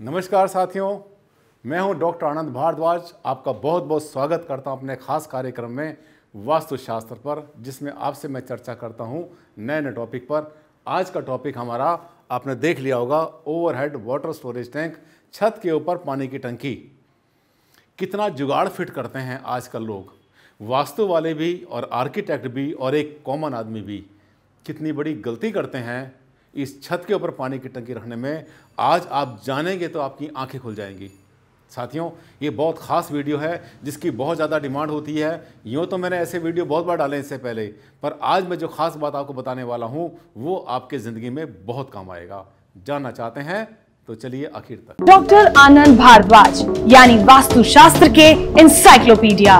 नमस्कार साथियों मैं हूं डॉक्टर आनंद भारद्वाज आपका बहुत बहुत स्वागत करता हूं अपने खास कार्यक्रम में वास्तुशास्त्र पर जिसमें आपसे मैं चर्चा करता हूं नए नए टॉपिक पर आज का टॉपिक हमारा आपने देख लिया होगा ओवरहेड वाटर स्टोरेज टैंक छत के ऊपर पानी की टंकी कितना जुगाड़ फिट करते हैं आजकल लोग वास्तु वाले भी और आर्किटेक्ट भी और एक कॉमन आदमी भी कितनी बड़ी गलती करते हैं इस छत के ऊपर पानी की टंकी रखने में आज आप जानेंगे तो आपकी आंखें खुल जाएंगी साथियों ये बहुत ख़ास वीडियो है जिसकी बहुत ज़्यादा डिमांड होती है यूँ तो मैंने ऐसे वीडियो बहुत बार डाले इससे पहले पर आज मैं जो ख़ास बात आपको बताने वाला हूँ वो आपके ज़िंदगी में बहुत काम आएगा जानना चाहते हैं तो चलिए आखिर तक डॉक्टर आनंद भारद्वाज यानी वास्तुशास्त्र के इंसाइक्लोपीडिया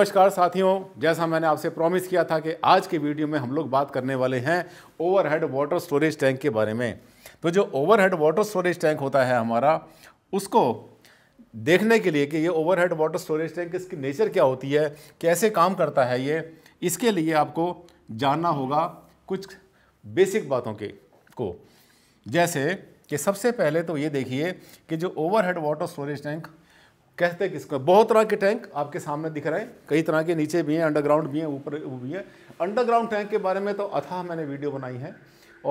नमस्कार साथियों जैसा मैंने आपसे प्रॉमिस किया था कि आज के वीडियो में हम लोग बात करने वाले हैं ओवरहेड वाटर स्टोरेज टैंक के बारे में तो जो ओवरहेड वाटर स्टोरेज टैंक होता है हमारा उसको देखने के लिए कि ये ओवरहेड वाटर स्टोरेज टैंक इसकी नेचर क्या होती है कैसे काम करता है ये इसके लिए आपको जानना होगा कुछ बेसिक बातों के को जैसे कि सबसे पहले तो ये देखिए कि जो ओवरहेड वाटर स्टोरेज टैंक कहते किसको बहुत तरह के टैंक आपके सामने दिख रहे हैं कई तरह के नीचे भी हैं अंडरग्राउंड भी हैं ऊपर भी हैं अंडरग्राउंड टैंक के बारे में तो अथाह मैंने वीडियो बनाई है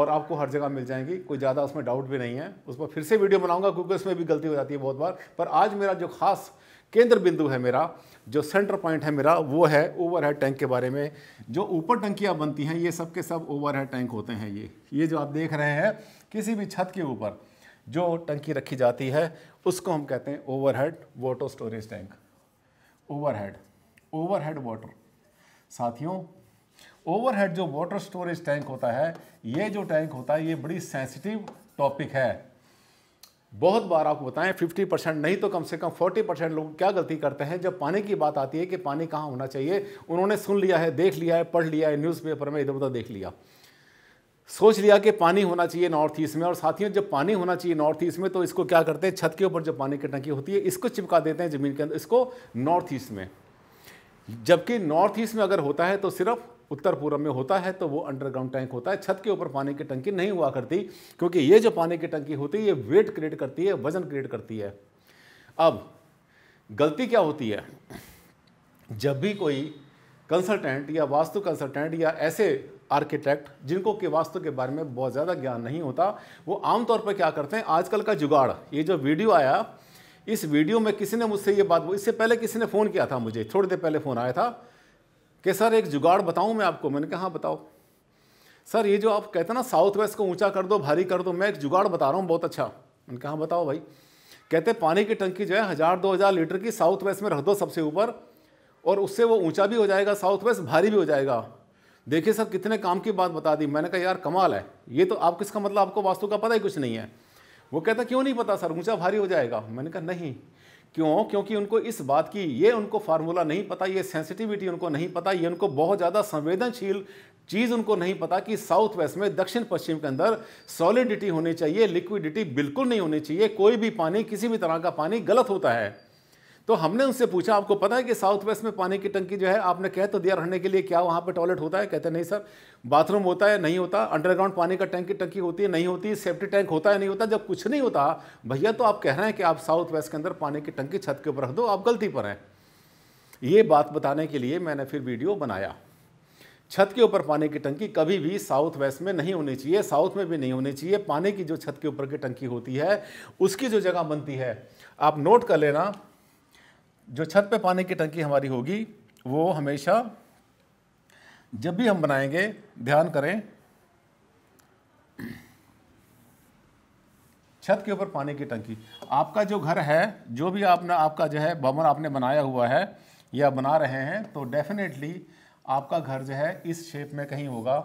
और आपको हर जगह मिल जाएंगी कोई ज़्यादा उसमें डाउट भी नहीं है उस पर फिर से वीडियो बनाऊंगा क्योंकि उसमें भी गलती हो जाती है बहुत बार पर आज मेरा जो खास केंद्र बिंदु है मेरा जो सेंटर पॉइंट है मेरा वो है ओवर हेड टैंक के बारे में जो ऊपर टंकियाँ बनती हैं ये सब के सब ओवर हेड टैंक होते हैं ये ये जो आप देख रहे हैं किसी भी छत के ऊपर जो टंकी रखी जाती है उसको हम कहते हैं overhead water storage tank overhead overhead water साथियों ओवरहेड जो वाटर स्टोरेज टैंक होता है ये जो टैंक होता है ये बड़ी सेंसिटिव टॉपिक है बहुत बार आपको बताएं 50 परसेंट नहीं तो कम से कम 40 परसेंट लोग क्या गलती करते हैं जब पानी की बात आती है कि पानी कहाँ होना चाहिए उन्होंने सुन लिया है देख लिया है पढ़ लिया है न्यूज़पेपर में इधर उधर देख लिया सोच लिया कि पानी होना चाहिए नॉर्थ ईस्ट में और साथियों जब पानी होना चाहिए नॉर्थ ईस्ट में तो इसको क्या करते हैं छत के ऊपर जब पानी की टंकी होती है इसको चिपका देते हैं ज़मीन के अंदर इसको नॉर्थ ईस्ट में जबकि नॉर्थ ईस्ट में अगर होता है तो सिर्फ उत्तर पूर्व में होता है तो वो अंडरग्राउंड टैंक होता है छत के ऊपर पानी की टंकी नहीं हुआ करती क्योंकि ये जो पानी की टंकी होती है ये वेट क्रिएट करती है वजन क्रिएट करती है अब गलती क्या होती है जब भी कोई कंसल्टेंट या वास्तु कंसल्टेंट या ऐसे आर्किटेक्ट जिनको के वास्तु के बारे में बहुत ज़्यादा ज्ञान नहीं होता वो आमतौर पर क्या करते हैं आजकल का जुगाड़ ये जो वीडियो आया इस वीडियो में किसी ने मुझसे ये बात इससे पहले किसी ने फ़ोन किया था मुझे थोड़ी देर पहले फ़ोन आया था कि सर एक जुगाड़ बताऊँ मैं आपको मैंने कहा हाँ बताओ सर ये जो आप कहते हैं ना साउथ वेस्ट को ऊँचा कर दो भारी कर दो मैं एक जुगाड़ बता रहा हूँ बहुत अच्छा मैंने कहा हाँ, बताओ भाई कहते पानी की टंकी जो है हज़ार दो हज़ार लीटर की साउथ वेस्ट में रख दो सबसे ऊपर और उससे वो ऊंचा भी हो जाएगा साउथ वेस्ट भारी भी हो जाएगा देखिए सर कितने काम की बात बता दी मैंने कहा यार कमाल है ये तो आप किसका मतलब आपको वास्तु का पता ही कुछ नहीं है वो कहता क्यों नहीं पता सर ऊँचा भारी हो जाएगा मैंने कहा नहीं क्यों क्योंकि उनको इस बात की ये उनको फार्मूला नहीं पता ये सेंसिटिविटी उनको नहीं पता ये उनको बहुत ज़्यादा संवेदनशील चीज़ उनको नहीं पता कि साउथ वेस्ट में दक्षिण पश्चिम के अंदर सॉलिडिटी होनी चाहिए लिक्विडिटी बिल्कुल नहीं होनी चाहिए कोई भी पानी किसी भी तरह का पानी गलत होता है तो हमने उनसे पूछा आपको पता है कि साउथ वेस्ट में पानी की टंकी जो है आपने कह तो दिया रहने के लिए क्या वहाँ पर टॉयलेट होता है कहते नहीं सर बाथरूम होता है नहीं होता अंडरग्राउंड पानी का टंकी टंकी होती है नहीं होती सेफ्टी टैंक होता है नहीं होता जब कुछ नहीं होता भैया तो आप कह रहे हैं कि आप साउथ वेस्ट के अंदर पानी की टंकी छत के ऊपर रख दो आप गलती पर हैं ये बात बताने के लिए मैंने फिर वीडियो बनाया छत के ऊपर पानी की टंकी कभी भी साउथ वेस्ट में नहीं होनी चाहिए साउथ में भी नहीं होनी चाहिए पानी की जो छत के ऊपर की टंकी होती है उसकी जो जगह बनती है आप नोट कर लेना जो छत पे पानी की टंकी हमारी होगी वो हमेशा जब भी हम बनाएंगे ध्यान करें छत के ऊपर पानी की टंकी आपका जो घर है जो भी आपने आपका जो है भवन आपने बनाया हुआ है या बना रहे हैं तो डेफिनेटली आपका घर जो है इस शेप में कहीं होगा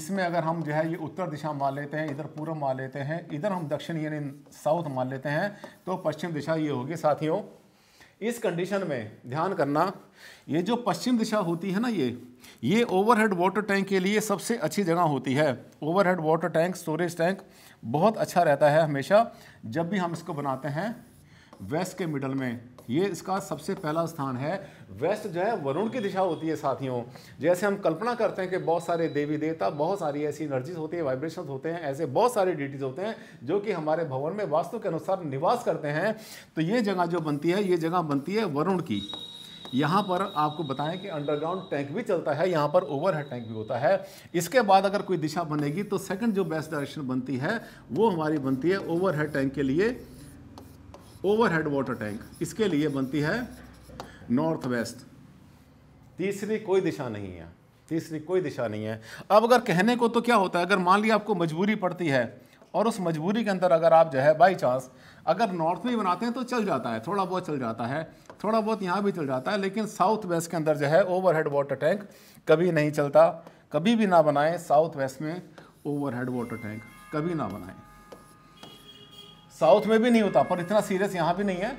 इसमें अगर हम जो है ये उत्तर दिशा मान लेते हैं इधर पूर्व मान लेते हैं इधर हम दक्षिण यानी साउथ मान लेते हैं तो पश्चिम दिशा ये होगी साथियों इस कंडीशन में ध्यान करना ये जो पश्चिम दिशा होती है ना ये ये ओवरहेड वाटर टैंक के लिए सबसे अच्छी जगह होती है overhead water tank storage tank बहुत अच्छा रहता है हमेशा जब भी हम इसको बनाते हैं वेस्ट के मिडल में ये इसका सबसे पहला स्थान है वेस्ट जो है वरुण की दिशा होती है साथियों जैसे हम कल्पना करते हैं कि बहुत सारे देवी देवता बहुत सारी ऐसी एनर्जीज होती है वाइब्रेशन होते हैं ऐसे बहुत सारे डिटीज होते हैं जो कि हमारे भवन में वास्तु के अनुसार निवास करते हैं तो ये जगह जो बनती है ये जगह बनती है वरुण की यहाँ पर आपको बताएं कि अंडरग्राउंड टैंक भी चलता है यहाँ पर ओवर हेड टैंक भी होता है इसके बाद अगर कोई दिशा बनेगी तो सेकंड जो बेस्ट डायरेक्शन बनती है वो हमारी बनती है ओवर हेड टैंक के लिए ओवरहेड वाटर टैंक इसके लिए बनती है नॉर्थ वेस्ट तीसरी कोई दिशा नहीं है तीसरी कोई दिशा नहीं है अब अगर कहने को तो क्या होता है अगर मान लिया आपको मजबूरी पड़ती है और उस मजबूरी के अंदर अगर आप जो है बाई चांस अगर नॉर्थ में बनाते हैं तो चल जाता है थोड़ा बहुत चल जाता है थोड़ा बहुत यहाँ भी चल जाता है लेकिन साउथ वेस्ट के अंदर जो है ओवरहेड वाटर टैंक कभी नहीं चलता कभी भी ना बनाएं साउथ वेस्ट में ओवरहेड वाटर टैंक कभी ना बनाएं साउथ में भी नहीं होता पर इतना सीरियस यहाँ भी नहीं है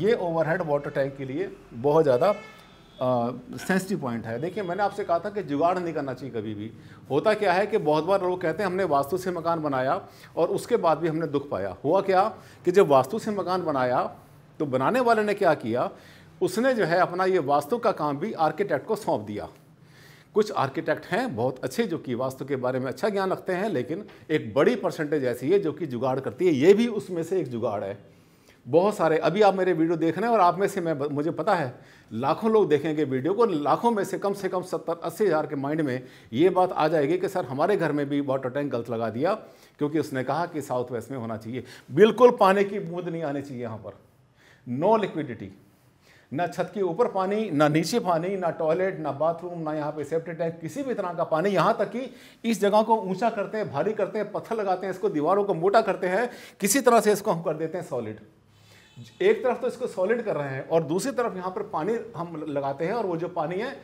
ये ओवरहेड वाटर टैंक के लिए बहुत ज़्यादा सेंसिटिव पॉइंट है देखिए मैंने आपसे कहा था कि जुगाड़ नहीं करना चाहिए कभी भी होता क्या है कि बहुत बार लोग कहते हैं हमने वास्तु से मकान बनाया और उसके बाद भी हमने दुख पाया हुआ क्या कि जब वास्तु से मकान बनाया तो बनाने वाले ने क्या किया उसने जो है अपना ये वास्तु का काम भी आर्किटेक्ट को सौंप दिया कुछ आर्किटेक्ट हैं बहुत अच्छे जो कि वास्तु के बारे में अच्छा ज्ञान रखते हैं लेकिन एक बड़ी परसेंटेज ऐसी है जो कि जुगाड़ करती है ये भी उसमें से एक जुगाड़ है बहुत सारे अभी आप मेरे वीडियो देख रहे हैं और आप में से मैं मुझे पता है लाखों लोग देखेंगे वीडियो को लाखों में से कम से कम सत्तर अस्सी हज़ार के माइंड में ये बात आ जाएगी कि सर हमारे घर में भी वाटर टैंक गलत लगा दिया क्योंकि उसने कहा कि साउथ वेस्ट में होना चाहिए बिल्कुल पानी की बूंद नहीं आनी चाहिए यहाँ पर नो लिक्विडिटी ना छत के ऊपर पानी ना नीचे पानी ना टॉयलेट ना बाथरूम ना यहाँ पे सेफ्टी टैंक किसी भी तरह का पानी यहाँ तक कि इस जगह को ऊंचा करते हैं भारी करते हैं पत्थर लगाते हैं इसको दीवारों को मोटा करते हैं किसी तरह से इसको हम कर देते हैं सॉलिड एक तरफ तो इसको सॉलिड कर रहे हैं और दूसरी तरफ यहाँ पर पानी हम लगाते हैं और वो जो पानी है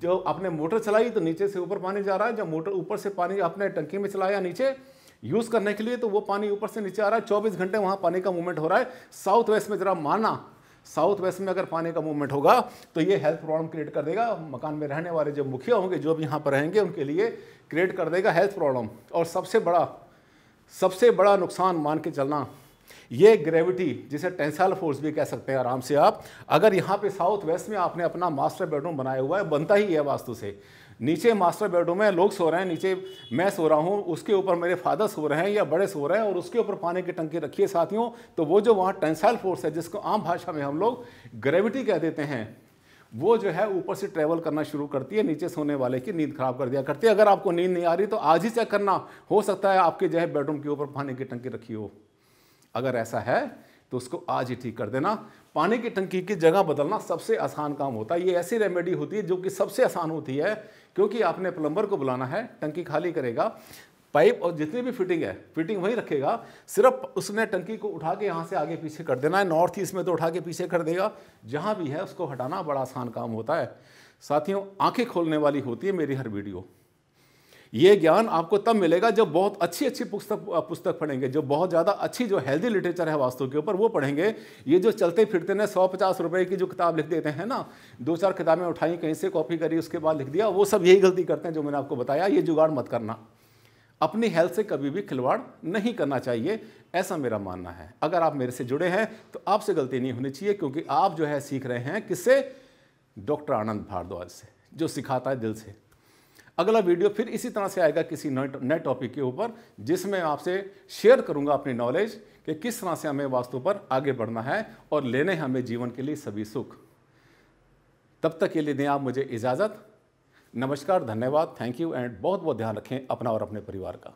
जो आपने मोटर चलाई तो नीचे से ऊपर पानी जा रहा है जब मोटर ऊपर से पानी आपने टंकी में चलाया नीचे यूज़ करने के लिए तो वो पानी ऊपर से नीचे आ रहा है चौबीस घंटे वहाँ पानी का मूवमेंट हो रहा है साउथ वेस्ट में ज़रा माना साउथ वेस्ट में अगर पानी का मूवमेंट होगा तो ये हेल्थ प्रॉब्लम क्रिएट कर देगा मकान में रहने वाले जो मुखिया होंगे जो भी यहाँ पर रहेंगे उनके लिए क्रिएट कर देगा हेल्थ प्रॉब्लम और सबसे बड़ा सबसे बड़ा नुकसान मान के चलना ये ग्रेविटी जिसे टेंसाइल फोर्स भी कह सकते हैं आराम से आप अगर यहाँ पे साउथ वेस्ट में आपने अपना मास्टर बेडरूम बनाया हुआ है बनता ही है वास्तु से नीचे मास्टर बेडरूम में लोग सो रहे हैं नीचे मैं सो रहा हूँ उसके ऊपर मेरे फादर सो रहे हैं या बड़े सो रहे हैं और उसके ऊपर पानी की टंकी रखी है साथियों तो वो जो वहाँ टेंसाइल फोर्स है जिसको आम भाषा में हम लोग ग्रेविटी कह देते हैं वो जो है ऊपर से ट्रैवल करना शुरू करती है नीचे सोने वाले की नींद खराब कर दिया करती है अगर आपको नींद नहीं आ रही तो आज ही चेक करना हो सकता है आपके जो है बेडरूम के ऊपर पानी की टंकी रखी हो अगर ऐसा है तो उसको आज ही ठीक कर देना पानी की टंकी की जगह बदलना सबसे आसान काम होता है ये ऐसी रेमेडी होती है जो कि सबसे आसान होती है क्योंकि आपने प्लम्बर को बुलाना है टंकी खाली करेगा पाइप और जितनी भी फिटिंग है फिटिंग वहीं रखेगा सिर्फ उसने टंकी को उठा के यहाँ से आगे पीछे कर देना है नॉर्थ ईस्ट में तो उठा के पीछे कर देगा जहाँ भी है उसको हटाना बड़ा आसान काम होता है साथियों आंखें खोलने वाली होती है मेरी हर वीडियो ये ज्ञान आपको तब मिलेगा जब बहुत अच्छी अच्छी पुस्तक पुस्तक पढ़ेंगे जो बहुत ज़्यादा अच्छी जो हेल्दी लिटरेचर है वास्तु के ऊपर वो पढ़ेंगे ये जो चलते फिरते ना सौ पचास रुपये की जो किताब लिख देते हैं ना दो चार किताबें उठाई कहीं से कॉपी करी उसके बाद लिख दिया वो सब यही गलती करते हैं जो मैंने आपको बताया ये जुगाड़ मत करना अपनी हेल्थ से कभी भी खिलवाड़ नहीं करना चाहिए ऐसा मेरा मानना है अगर आप मेरे से जुड़े हैं तो आपसे गलती नहीं होनी चाहिए क्योंकि आप जो है सीख रहे हैं किससे डॉक्टर आनंद भारद्वाज से जो सिखाता है दिल से अगला वीडियो फिर इसी तरह से आएगा किसी नए टॉपिक के ऊपर जिसमें आपसे शेयर करूंगा अपनी नॉलेज कि किस तरह से हमें वास्तु पर आगे बढ़ना है और लेने हमें जीवन के लिए सभी सुख तब तक के लिए दें आप मुझे इजाज़त नमस्कार धन्यवाद थैंक यू एंड बहुत बहुत ध्यान रखें अपना और अपने परिवार का